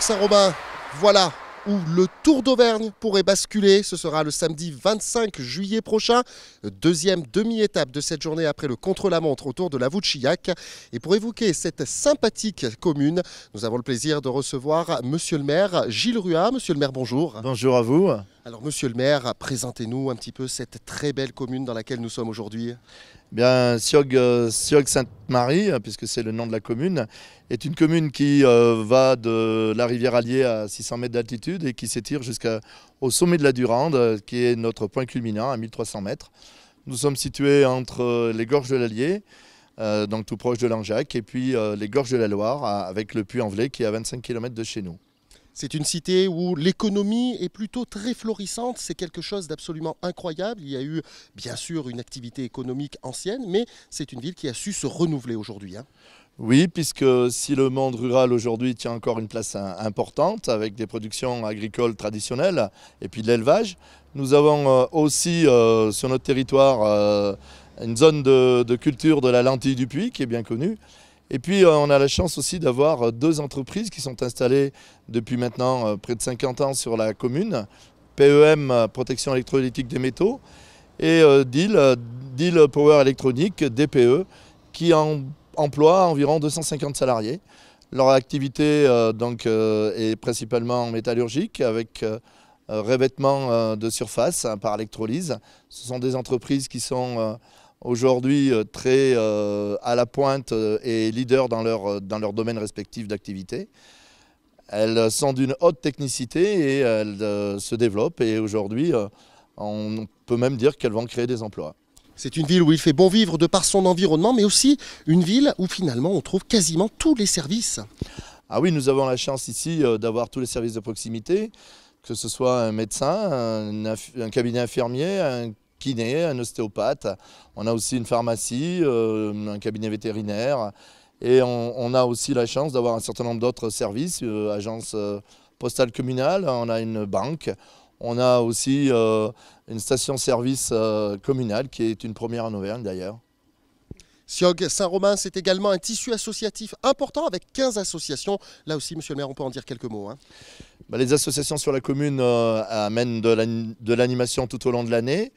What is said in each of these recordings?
saint robin voilà où le Tour d'Auvergne pourrait basculer. Ce sera le samedi 25 juillet prochain. Deuxième demi-étape de cette journée après le contre-la-montre autour de la Vouchillac. Et pour évoquer cette sympathique commune, nous avons le plaisir de recevoir Monsieur le maire Gilles Rua. Monsieur le maire, bonjour. Bonjour à vous. Alors, monsieur le maire, présentez-nous un petit peu cette très belle commune dans laquelle nous sommes aujourd'hui. Bien, Siog, euh, Sainte-Marie, hein, puisque c'est le nom de la commune, est une commune qui euh, va de la rivière Allier à 600 mètres d'altitude et qui s'étire jusqu'au sommet de la Durande, euh, qui est notre point culminant à 1300 mètres. Nous sommes situés entre les gorges de l'Allier, donc tout proche de Langeac, et puis les gorges de la Loire, avec le Puy-en-Velay qui est à 25 km de chez nous. C'est une cité où l'économie est plutôt très florissante. C'est quelque chose d'absolument incroyable. Il y a eu, bien sûr, une activité économique ancienne, mais c'est une ville qui a su se renouveler aujourd'hui. Hein. Oui, puisque si le monde rural aujourd'hui tient encore une place hein, importante avec des productions agricoles traditionnelles et puis de l'élevage, nous avons euh, aussi euh, sur notre territoire euh, une zone de, de culture de la lentille du puits qui est bien connue et puis euh, on a la chance aussi d'avoir euh, deux entreprises qui sont installées depuis maintenant euh, près de 50 ans sur la commune. PEM, Protection électrolytique des métaux, et DIL, DIL Power Électronique, DPE, qui emploie environ 250 salariés. Leur activité donc, est principalement métallurgique avec revêtement de surface hein, par électrolyse. Ce sont des entreprises qui sont aujourd'hui euh, très euh, à la pointe euh, et leader dans leur, dans leur domaine respectif d'activité. Elles sont d'une haute technicité et elles se développent et aujourd'hui on peut même dire qu'elles vont créer des emplois. C'est une ville où il fait bon vivre de par son environnement, mais aussi une ville où finalement on trouve quasiment tous les services. Ah oui, nous avons la chance ici d'avoir tous les services de proximité, que ce soit un médecin, un, un cabinet infirmier, un kiné, un ostéopathe. On a aussi une pharmacie, euh, un cabinet vétérinaire. Et on, a aussi la chance d'avoir un certain nombre d'autres services, euh, agence euh, postale communale, on a une banque. On a aussi une station-service communale qui est une première en Auvergne d'ailleurs. Siog Saint-Romain, c'est également un tissu associatif important avec 15 associations. Là aussi, monsieur le maire, on peut en dire quelques mots. Hein. Bah, les associations sur la commune amènent de l'animation tout au long de l'année.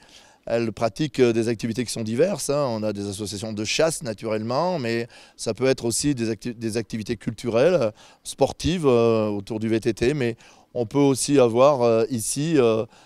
Elle pratique euh, des activités qui sont diverses. Hein. On a des associations de chasse naturellement, mais ça peut être aussi des, des activités culturelles, sportives euh, autour du VTT, mais on peut aussi avoir euh, ici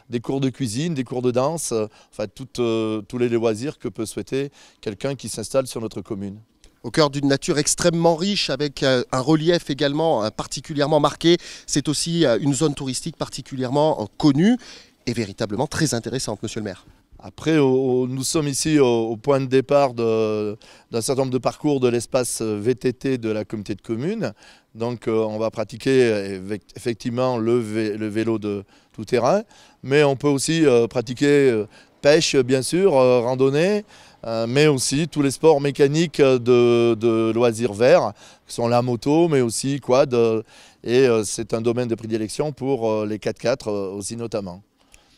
des cours de cuisine, des cours de danse, enfin tous les loisirs que peut souhaiter quelqu'un qui s'installe sur notre commune au cœur d'une nature extrêmement riche, avec un relief également particulièrement marqué. C'est aussi une zone touristique particulièrement connue et véritablement très intéressante, monsieur le maire. Après, nous sommes ici au, point de départ d'un certain nombre de parcours de l'espace euh, VTT de la communauté de communes. Donc, euh, on va pratiquer effectivement le, vélo de tout terrain, mais on peut aussi euh, pratiquer pêche, bien sûr, randonnée, mais aussi tous les sports mécaniques de, de, loisirs verts, qui sont la moto, mais aussi quad. et c'est un domaine de prédilection pour les 4x4 aussi notamment.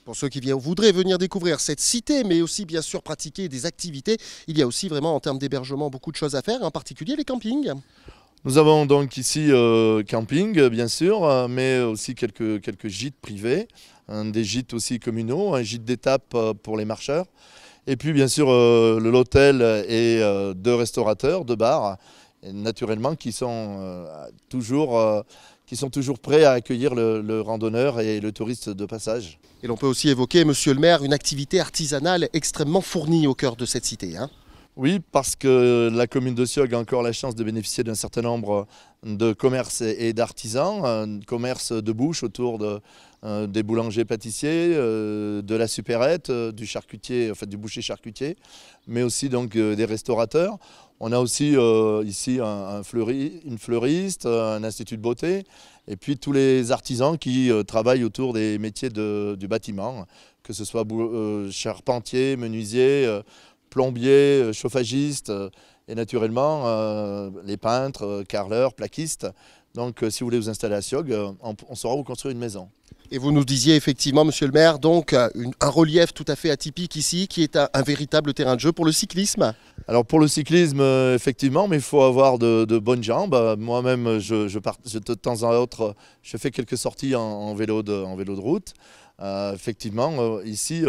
Pour ceux qui voudraient venir découvrir cette cité, mais aussi bien sûr pratiquer des activités, il y a aussi vraiment en termes d'hébergement beaucoup de choses à faire, en particulier les campings. Nous avons donc ici euh, camping, bien sûr, euh, mais aussi quelques, quelques gîtes privés, hein, des gîtes aussi communaux, un gîte d'étape euh, pour les marcheurs. Et puis, bien sûr, l'hôtel et deux restaurateurs, deux bars, naturellement, qui sont toujours ils sont toujours prêts à accueillir le, randonneur et le touriste de passage. Et l'on peut aussi évoquer, monsieur le maire, une activité artisanale extrêmement fournie au cœur de cette cité. Hein. oui, parce que la commune de Siog a encore la chance de bénéficier d'un certain nombre de commerces et d'artisans, Un commerce de bouche autour de, Hein, des boulangers-pâtissiers, euh, de la supérette, euh, du charcutier, du boucher-charcutier, mais aussi donc euh, des restaurateurs. On a aussi ici une fleuriste, un institut de beauté, et puis tous les artisans qui travaillent autour des métiers du bâtiment, que ce soit charpentier, menuisier, plombier, chauffagiste, et naturellement les peintres, carleurs, plaquistes. Donc si vous voulez vous installer à Siog, on, on saura vous construire une maison. Et vous nous disiez effectivement, monsieur le maire, donc euh, un relief tout à fait atypique ici, qui est un, véritable terrain de jeu pour le cyclisme. Alors pour le cyclisme, euh, effectivement, mais il faut avoir de, bonnes jambes. Euh, moi-même, je, de temps en autre, je fais quelques sorties en, vélo, de, route. effectivement, ici,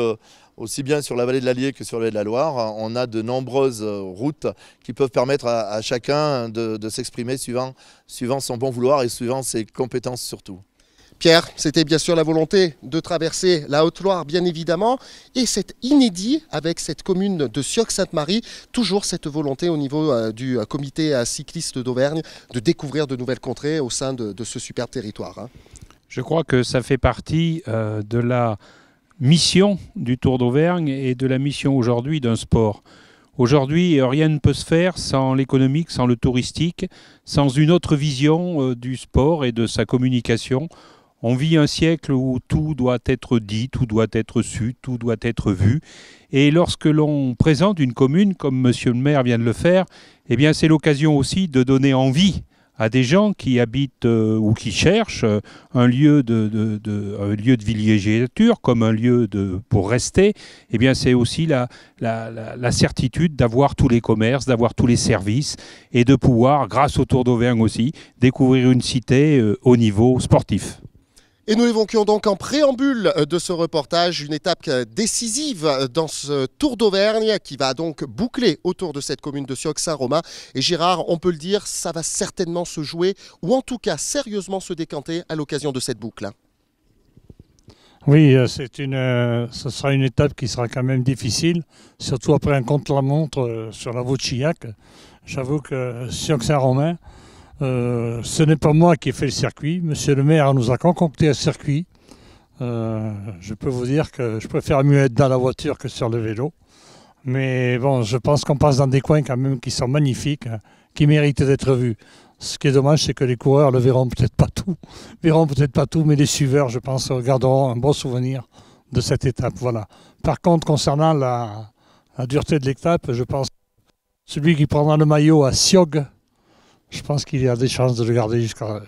aussi bien sur la vallée de l'Allier que sur la vallée de la Loire, on a de nombreuses routes qui peuvent permettre à, chacun de, s'exprimer suivant son bon vouloir et suivant ses compétences surtout. Pierre, c'était bien sûr la volonté de traverser la Haute-Loire, bien évidemment, et c'est inédit avec cette commune de sioc sainte marie toujours cette volonté au niveau euh, du euh, comité euh, cycliste d'Auvergne de découvrir de nouvelles contrées au sein de, ce super territoire. Hein. Je crois que ça fait partie de la mission du Tour d'Auvergne et de la mission aujourd'hui d'un sport. Aujourd'hui, rien ne peut se faire sans l'économique, sans le touristique, sans une autre vision du sport et de sa communication on vit un siècle où tout doit être dit, tout doit être su, tout doit être vu. Et lorsque l'on présente une commune, comme Monsieur le maire vient de le faire, eh bien c'est l'occasion aussi de donner envie à des gens qui habitent euh, ou qui cherchent euh, un lieu de, lieu villégiature comme un lieu de, pour rester, eh bien c'est aussi la, certitude d'avoir tous les commerces, d'avoir tous les services et de pouvoir, grâce au Tour d'Auvergne aussi, découvrir une cité euh, au niveau sportif. Et nous évoquions donc en préambule de ce reportage une étape décisive dans ce Tour d'Auvergne qui va donc boucler autour de cette commune de Siox-Saint-Romain. Et Gérard, on peut le dire, ça va certainement se jouer ou en tout cas sérieusement se décanter à l'occasion de cette boucle. Oui, euh, c'est une, euh, ce sera une étape qui sera quand même difficile, surtout après un contre-la-montre euh, sur la Vauchillac. J'avoue que Siox-Saint-Romain, euh, ce n'est pas moi qui ai fait le circuit. Monsieur le maire nous a concocté un circuit. Euh, je peux vous dire que je préfère mieux être dans la voiture que sur le vélo. Mais bon, je pense qu'on passe dans des coins quand même qui sont magnifiques, hein, qui méritent d'être vus. Ce qui est dommage, c'est que les coureurs le verront peut-être pas tout, verront peut-être pas tout, mais les suiveurs, je pense, garderont un bon souvenir de cette étape. Voilà. Par contre, concernant la, la dureté de l'étape, je pense que celui qui prendra le maillot à Siog, je pense qu'il y a des chances de le garder jusqu'à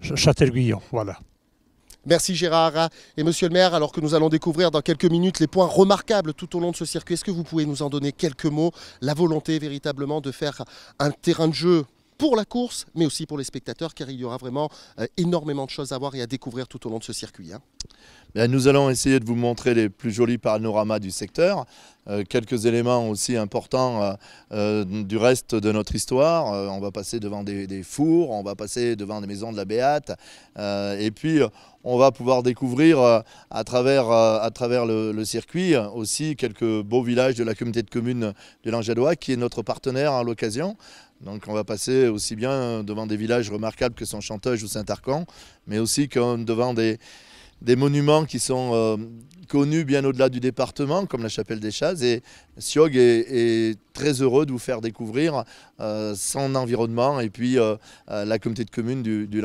Châtel-Guyon. Voilà. Merci Gérard et Monsieur le maire, alors que nous allons découvrir dans quelques minutes les points remarquables tout au long de ce circuit, est-ce que vous pouvez nous en donner quelques mots La volonté véritablement de faire un terrain de jeu pour la course, mais aussi pour les spectateurs, car il y aura vraiment euh, énormément de choses à voir et à découvrir tout au long de ce circuit. Hein. Ben, nous allons essayer de vous montrer les plus jolis panoramas du secteur, euh, quelques éléments aussi importants euh, euh, du reste de notre histoire. on va passer devant des, fours, on va passer devant des maisons de la Béate, et puis on va pouvoir découvrir à travers, le, circuit aussi quelques beaux villages de la communauté de communes de l'Angélois qui est notre partenaire à l'occasion. Donc on va passer aussi bien devant des villages remarquables que sont Chanteuge ou Saint-Arcan, mais aussi devant des des monuments qui sont euh, connus bien au-delà du département, comme la chapelle des Chasses. Et Siog est, très heureux de vous faire découvrir euh, son environnement et puis euh, la communauté de communes du, du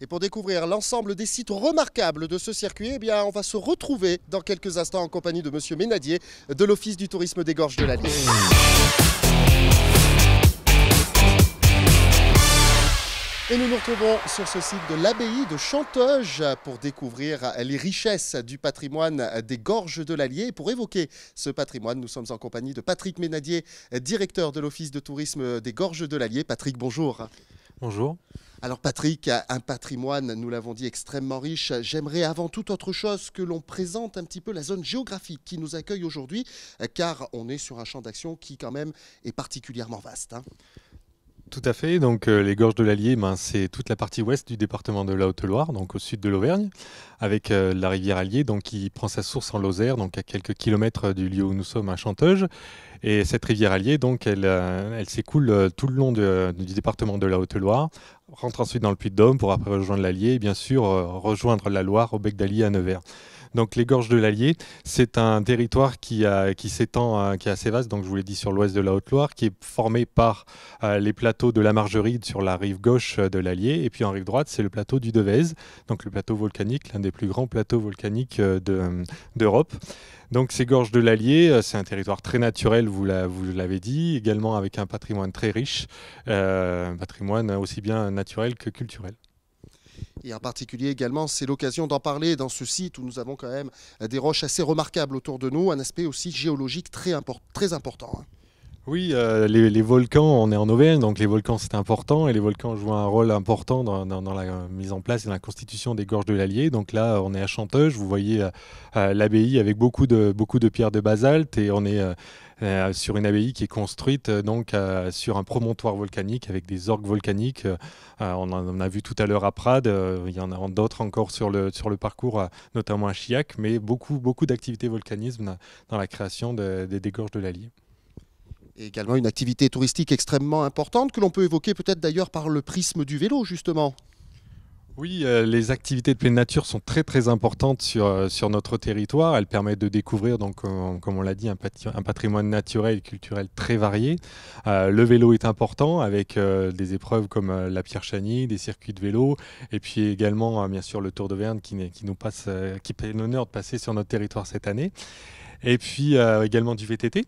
Et pour découvrir l'ensemble des sites remarquables de ce circuit, eh bien, on va se retrouver dans quelques instants en compagnie de M. Ménadier de l'Office du tourisme des Gorges de l'Allier. Et nous nous retrouvons sur ce site de l'abbaye de Chanteuge pour découvrir les richesses du patrimoine des gorges de l'Allier. pour évoquer ce patrimoine, nous sommes en compagnie de Patrick Ménadier, directeur de l'Office de tourisme des gorges de l'Allier. Patrick, bonjour. Bonjour. Alors Patrick, un patrimoine, nous l'avons dit, extrêmement riche. J'aimerais avant toute autre chose que l'on présente un petit peu la zone géographique qui nous accueille aujourd'hui, car on est sur un champ d'action qui quand même est particulièrement vaste. Hein. Tout à fait. Donc, euh, les gorges de l'Allier, ben, c'est toute la partie ouest du département de la Haute-Loire, donc au sud de l'Auvergne, avec euh, la rivière Allier, donc qui prend sa source en Lozère, donc à quelques kilomètres euh, du lieu où nous sommes à Chanteuge. Et cette rivière Allier, donc, elle, s'écoule tout le long du département de la Haute-Loire, rentre ensuite dans le Puy-de-Dôme pour après rejoindre l'Allier et bien sûr rejoindre la Loire au bec d'Allier à Nevers. Donc les gorges de l'Allier, c'est un territoire qui, s'étend, euh, qui est assez vaste, donc je vous l'ai dit sur l'ouest de la Haute-Loire, qui est formé par euh, les plateaux de la Margeride sur la rive gauche euh, de l'Allier, et puis en rive droite, c'est le plateau du Devèze, donc le plateau volcanique, l'un des plus grands plateaux volcaniques d'Europe. Donc ces gorges de l'Allier, c'est un territoire très naturel, vous, l'avez dit, également avec un patrimoine très riche, un patrimoine aussi bien naturel que culturel et en particulier également, c'est l'occasion d'en parler dans ce site où nous avons quand même euh, des roches assez remarquables autour de nous, un aspect aussi géologique très, très important. Hein. Oui, euh, les, volcans, on est en Auvergne, donc les volcans c'est important et les volcans jouent un rôle important dans, la euh, mise en place et dans la constitution des gorges de l'Allier. Donc là, on est à Chanteuge, vous voyez l'abbaye avec beaucoup de, beaucoup de pierres de basalte et on est. Euh, sur une abbaye qui est construite euh, donc euh, sur un promontoire volcanique avec des orgues volcaniques. on en a vu tout à l'heure à Prades, il y en a d'autres encore sur le, sur le parcours, notamment à Chiac, mais beaucoup, beaucoup d'activités volcanisme dans la création des, dégorges de l'Allier également une activité touristique extrêmement importante que l'on peut évoquer peut-être d'ailleurs par le prisme du vélo justement. Oui, euh, les activités de pleine nature sont très très importantes sur, euh, sur notre territoire. Elles permettent de découvrir, donc, euh, comme on l'a dit, un, patrimoine naturel et culturel très varié. le vélo est important avec des épreuves comme la pierre Chani, des circuits de vélo, et puis également bien sûr le Tour de qui, qui nous passe, qui l'honneur de passer sur notre territoire cette année. Et puis également du VTT,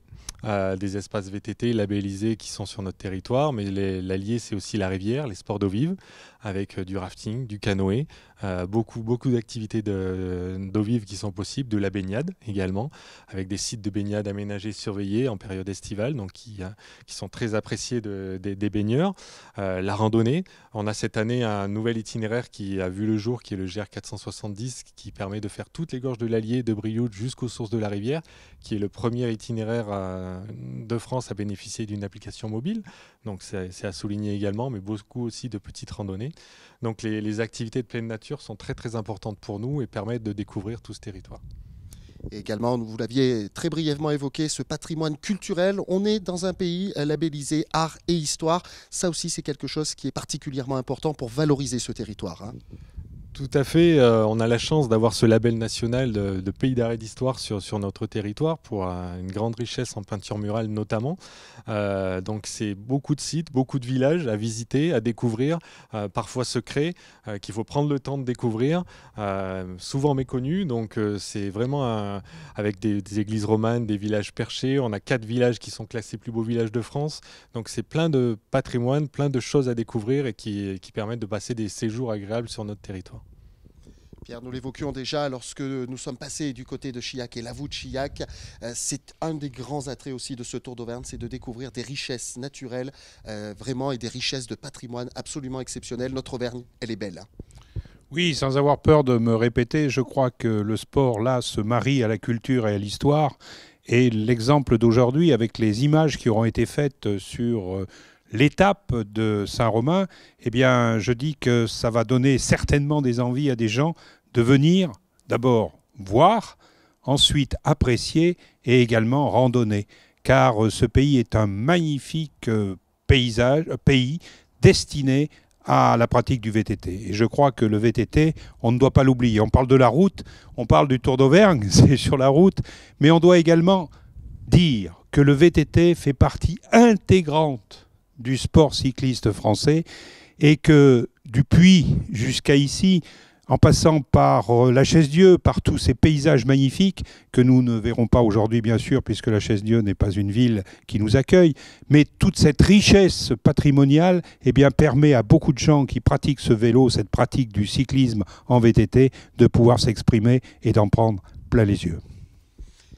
des espaces VTT labellisés qui sont sur notre territoire. Mais l'allié, c'est aussi la rivière, les sports d'eau vive, avec euh, du rafting, du canoë, euh, beaucoup beaucoup d'activités d'eau vive qui sont possibles, de la baignade également, avec des sites de baignade aménagés, surveillés en période estivale, donc qui, hein, qui sont très appréciés de, des baigneurs. Euh, la randonnée, on a cette année un nouvel itinéraire qui a vu le jour, qui est le GR 470, qui permet de faire toutes les gorges de l'Allier, de Brioude jusqu'aux sources de la rivière, qui est le premier itinéraire euh, de France à bénéficier d'une application mobile. Donc c'est à souligner également, mais beaucoup aussi de petites randonnées. Donc les activités de pleine nature sont très très importantes pour nous et permettent de découvrir tout ce territoire. Et également, vous l'aviez très brièvement évoqué, ce patrimoine culturel. On est dans un pays labellisé art et histoire. Ça aussi, c'est quelque chose qui est particulièrement important pour valoriser ce territoire. Hein. Tout à fait. Euh, on a la chance d'avoir ce label national de, pays d'arrêt d'histoire sur, sur, notre territoire pour euh, une grande richesse en peinture murale notamment. Euh, donc c'est beaucoup de sites, beaucoup de villages à visiter, à découvrir, parfois secrets qu'il faut prendre le temps de découvrir, souvent méconnus. Donc c'est vraiment avec des, églises romanes, des villages perchés. On a quatre villages qui sont classés plus beaux villages de France. Donc c'est plein de patrimoine, plein de choses à découvrir et qui permettent de passer des séjours agréables sur notre territoire. Pierre, nous l'évoquions déjà lorsque nous sommes passés du côté de Chiac et la de Chillac. Euh, c'est un des grands attraits aussi de ce Tour d'Auvergne, c'est de découvrir des richesses naturelles, euh, vraiment, et des richesses de patrimoine absolument exceptionnelles. Notre Auvergne, elle est belle. Hein. Oui, sans avoir peur de me répéter, je crois que le sport, là, se marie à la culture et à l'histoire. Et l'exemple d'aujourd'hui, avec les images qui auront été faites sur euh, l'étape de Saint-Romain, eh bien, je dis que ça va donner certainement des envies à des gens de venir d'abord voir, ensuite apprécier et également randonner. Car euh, ce pays est un magnifique euh, paysage, euh, pays destiné à la pratique du VTT. Et je crois que le VTT, on ne doit pas l'oublier. On parle de la route, on parle du Tour d'Auvergne, c'est sur la route, mais on doit également dire que le VTT fait partie intégrante du sport cycliste français et que du puits jusqu'à ici, en passant par euh, la Chaise-Dieu, par tous ces paysages magnifiques que nous ne verrons pas aujourd'hui bien sûr puisque la Chaise-Dieu n'est pas une ville qui nous accueille, mais toute cette richesse patrimoniale eh bien, permet à beaucoup de gens qui pratiquent ce vélo, cette pratique du cyclisme en VTT, de pouvoir s'exprimer et d'en prendre plein les yeux.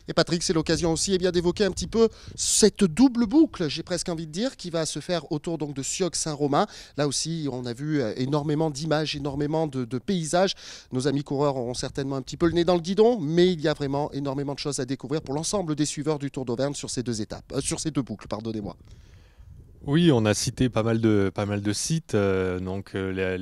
Et Patrick, c'est l'occasion aussi eh bien d'évoquer un petit peu cette double boucle, j'ai presque envie de dire, qui va se faire autour donc de sioc Saint-Romain. Là aussi, on a vu euh, énormément d'images, énormément de, paysages. Nos amis coureurs auront certainement un petit peu le nez dans le guidon, mais il y a vraiment énormément de choses à découvrir pour l'ensemble des suiveurs du Tour d'Auvergne sur ces deux étapes, euh, sur ces deux boucles, pardonnez-moi. Oui, on a cité pas mal de, pas mal de sites. Euh, donc, euh,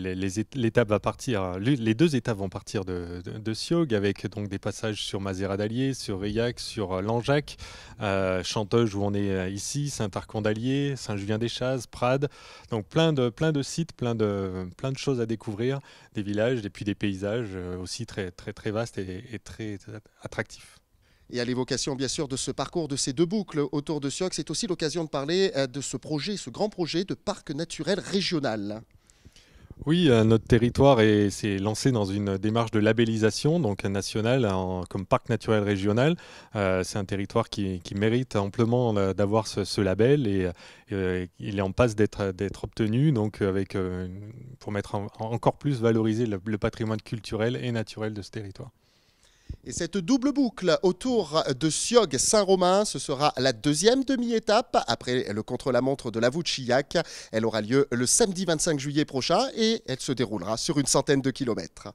l'étape va partir, les deux étapes vont partir de, de, Siog avec donc des passages sur Mazera d'Allier, sur Rillac, sur euh, Langeac, euh, Chanteuge où on est ici, saint d'Allier saint Saint-Julien-des-Chazes, Prades. Donc, plein de, plein de sites, plein de, plein de choses à découvrir, des villages et puis des paysages aussi très, très, très vastes et, et très attractifs. Et à l'évocation, bien sûr, de ce parcours, de ces deux boucles autour de Siox, c'est aussi l'occasion de parler euh, de ce projet, ce grand projet de parc naturel régional. Oui, euh, notre territoire s'est lancé dans une démarche de labellisation, donc nationale, comme parc naturel régional. Euh, c'est un territoire qui, mérite amplement d'avoir ce, label et il est en passe d'être obtenu, donc avec, pour mettre encore plus valoriser le patrimoine culturel et naturel de ce territoire. Et cette double boucle autour de Siog Saint-Romain, ce sera la deuxième demi-étape après le contre-la-montre de la Vouchillac. Elle aura lieu le samedi 25 juillet prochain et elle se déroulera sur une centaine de kilomètres.